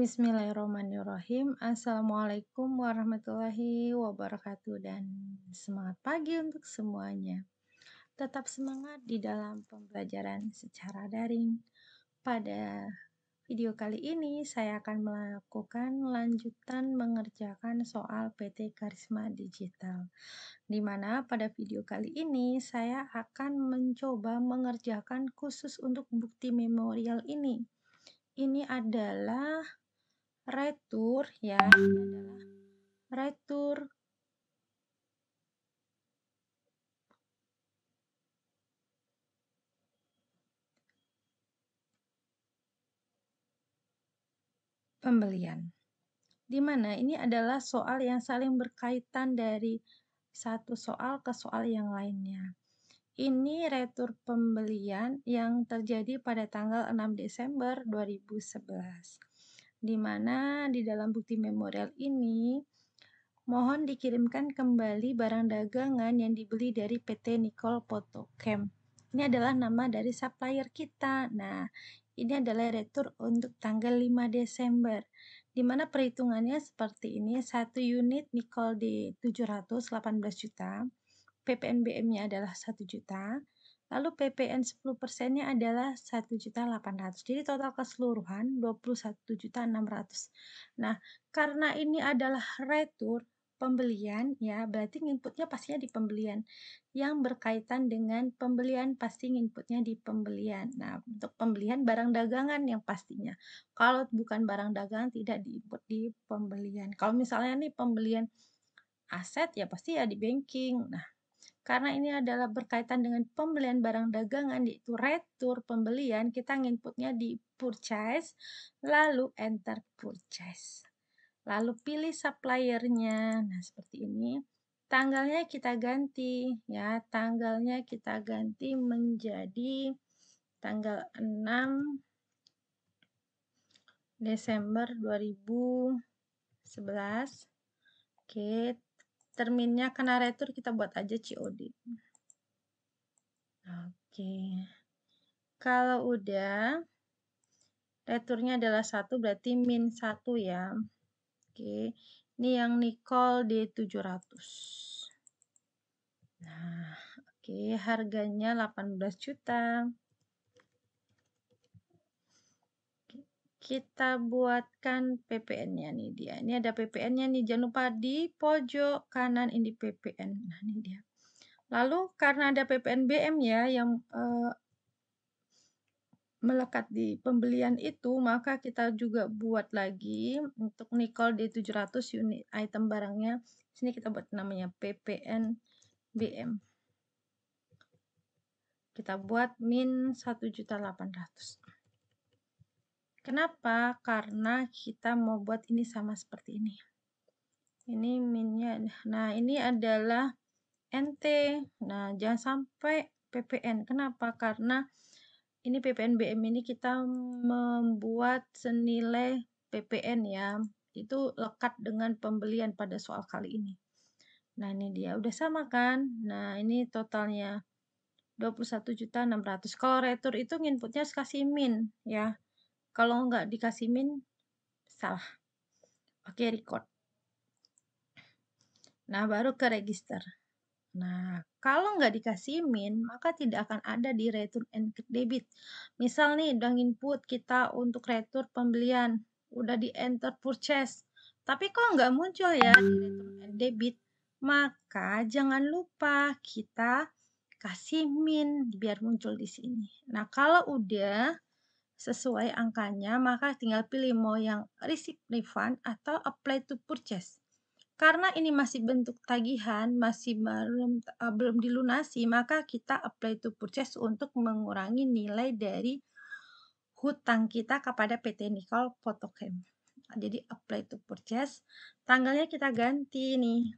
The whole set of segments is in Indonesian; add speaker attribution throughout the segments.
Speaker 1: Bismillahirrahmanirrahim. Assalamualaikum warahmatullahi wabarakatuh dan semangat pagi untuk semuanya. Tetap semangat di dalam pembelajaran secara daring. Pada video kali ini saya akan melakukan lanjutan mengerjakan soal PT Karisma Digital. Dimana pada video kali ini saya akan mencoba mengerjakan khusus untuk bukti memorial ini. Ini adalah retur ya adalah retur pembelian. Di mana ini adalah soal yang saling berkaitan dari satu soal ke soal yang lainnya. Ini retur pembelian yang terjadi pada tanggal 6 Desember 2011 di mana di dalam bukti memorial ini mohon dikirimkan kembali barang dagangan yang dibeli dari PT Nicole Photochem. Ini adalah nama dari supplier kita. Nah, ini adalah retur untuk tanggal 5 Desember di mana perhitungannya seperti ini satu unit Nicole di 718 juta PPNBM-nya adalah 1 juta Lalu PPN 10 persennya adalah 1.800. Jadi total keseluruhan 21.600. Nah, karena ini adalah retur pembelian ya, berarti inputnya pastinya di pembelian. Yang berkaitan dengan pembelian pasti inputnya di pembelian. Nah, untuk pembelian barang dagangan yang pastinya. Kalau bukan barang dagangan tidak diinput di pembelian. Kalau misalnya nih pembelian aset ya pasti ya di banking. Nah, karena ini adalah berkaitan dengan pembelian barang dagangan, yaitu retur pembelian, kita nginputnya di purchase, lalu enter purchase. Lalu pilih suppliernya, nah seperti ini. Tanggalnya kita ganti, ya tanggalnya kita ganti menjadi tanggal 6 Desember 2011. Oke, terminnya kena retur kita buat aja COD. Oke. Kalau udah returnya adalah satu berarti min 1 ya. Oke. Ini yang Nicole D700. Nah, oke harganya 18 juta. kita buatkan PPN-nya nih dia. Ini ada PPN-nya nih. Jangan lupa di pojok kanan ini PPN. Nah, ini dia. Lalu karena ada PPN BM ya yang eh, melekat di pembelian itu, maka kita juga buat lagi untuk nikel di 700 unit item barangnya. Sini kita buat namanya PPN BM. Kita buat min 1.800. Kenapa? Karena kita mau buat ini sama seperti ini. Ini minnya. Nah, ini adalah NT. Nah, jangan sampai PPN. Kenapa? Karena ini ppn bm ini kita membuat senilai PPN ya. Itu lekat dengan pembelian pada soal kali ini. Nah, ini dia udah sama kan? Nah, ini totalnya 21.600. Kalau retur itu inputnya kasih min ya. Kalau nggak dikasih min, salah. Oke, record. Nah, baru ke register. Nah, kalau nggak dikasih min, maka tidak akan ada di return and debit. Misal nih, udah input kita untuk return pembelian, udah di enter purchase. Tapi kok nggak muncul ya di return and debit, maka jangan lupa kita kasih min biar muncul di sini. Nah, kalau udah sesuai angkanya, maka tinggal pilih mau yang receive refund atau apply to purchase. Karena ini masih bentuk tagihan, masih belum, uh, belum dilunasi, maka kita apply to purchase untuk mengurangi nilai dari hutang kita kepada PT Nikol Photochem. Jadi apply to purchase, tanggalnya kita ganti nih.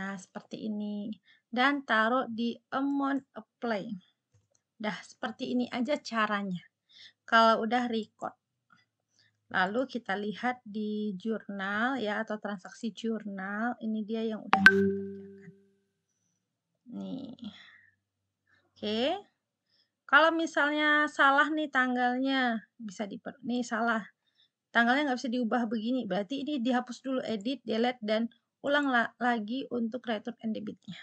Speaker 1: Nah, seperti ini. Dan taruh di amount apply. Dah seperti ini aja caranya. Kalau udah record. Lalu kita lihat di jurnal ya atau transaksi jurnal, ini dia yang udah dikerjakan. Nih. Oke. Kalau misalnya salah nih tanggalnya, bisa di nih salah. Tanggalnya nggak bisa diubah begini, berarti ini dihapus dulu edit, delete dan ulang la lagi untuk return and debitnya.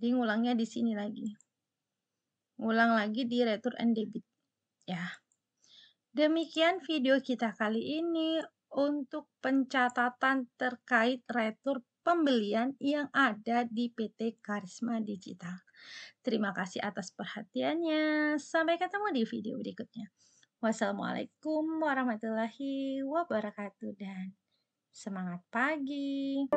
Speaker 1: Jadi ngulangnya di sini lagi. Ngulang lagi di retur and debit. Ya. Demikian video kita kali ini untuk pencatatan terkait retur pembelian yang ada di PT Karisma Digital. Terima kasih atas perhatiannya. Sampai ketemu di video berikutnya. Wassalamualaikum warahmatullahi wabarakatuh dan semangat pagi.